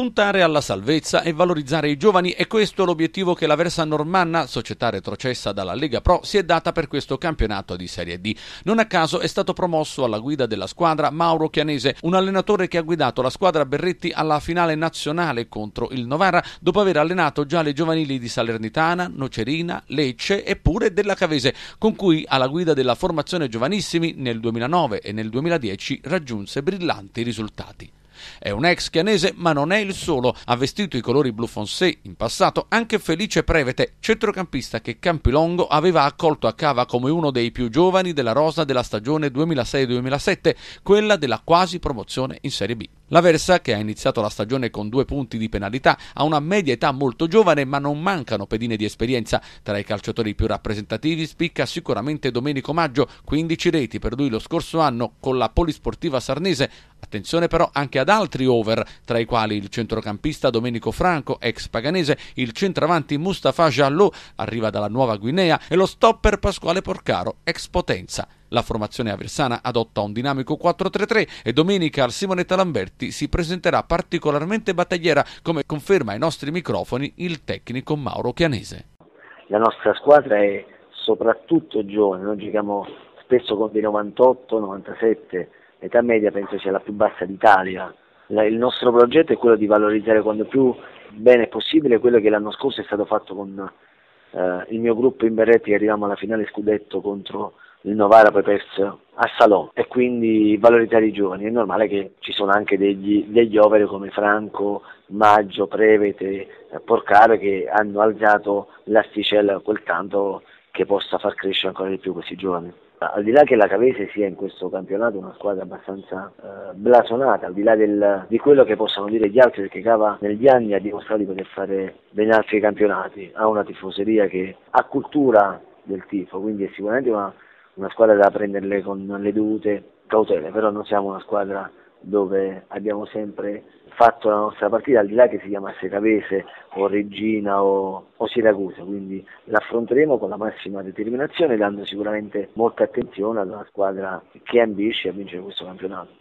puntare alla salvezza e valorizzare i giovani è questo l'obiettivo che la Versa Normanna, società retrocessa dalla Lega Pro, si è data per questo campionato di Serie D. Non a caso è stato promosso alla guida della squadra Mauro Chianese, un allenatore che ha guidato la squadra Berretti alla finale nazionale contro il Novara dopo aver allenato già le giovanili di Salernitana, Nocerina, Lecce e pure della Cavese, con cui alla guida della formazione giovanissimi nel 2009 e nel 2010 raggiunse brillanti risultati. È un ex chianese, ma non è il solo. Ha vestito i colori blu Fonse in passato anche Felice Prevete, centrocampista che Campilongo aveva accolto a Cava come uno dei più giovani della rosa della stagione 2006-2007, quella della quasi promozione in Serie B. La Versa, che ha iniziato la stagione con due punti di penalità, ha una media età molto giovane ma non mancano pedine di esperienza. Tra i calciatori più rappresentativi spicca sicuramente Domenico Maggio, 15 reti per lui lo scorso anno con la Polisportiva Sarnese. Attenzione però anche ad altri over, tra i quali il centrocampista Domenico Franco, ex paganese, il centravanti Mustafa Jallot, arriva dalla Nuova Guinea, e lo stopper Pasquale Porcaro, ex potenza. La formazione aversana adotta un dinamico 4-3-3 e domenica al Simonetta Lamberti si presenterà particolarmente battagliera, come conferma ai nostri microfoni il tecnico Mauro Chianese. La nostra squadra è soprattutto giovane, noi giochiamo spesso con dei 98, 97, l'età media penso sia la più bassa d'Italia. Il nostro progetto è quello di valorizzare quanto più bene possibile quello che l'anno scorso è stato fatto con eh, il mio gruppo in Berretti, arriviamo alla finale scudetto contro il Novara poi perso a Salò e quindi valorizzare i giovani. È normale che ci sono anche degli, degli over come Franco, Maggio, Prevete, eh, Porcaro che hanno alzato l'asticella quel tanto che possa far crescere ancora di più questi giovani. Al di là che la Cavese sia in questo campionato una squadra abbastanza eh, blasonata, al di là del, di quello che possono dire gli altri, perché Cava negli anni ha dimostrato di poter fare ben altri campionati, ha una tifoseria che ha cultura del tifo, quindi è sicuramente una, una squadra da prenderle con le dovute cautele, però non siamo una squadra dove abbiamo sempre fatto la nostra partita, al di là che si chiamasse Cavese o Regina o, o Siracusa, quindi l'affronteremo con la massima determinazione dando sicuramente molta attenzione ad una squadra che ambisce a vincere questo campionato.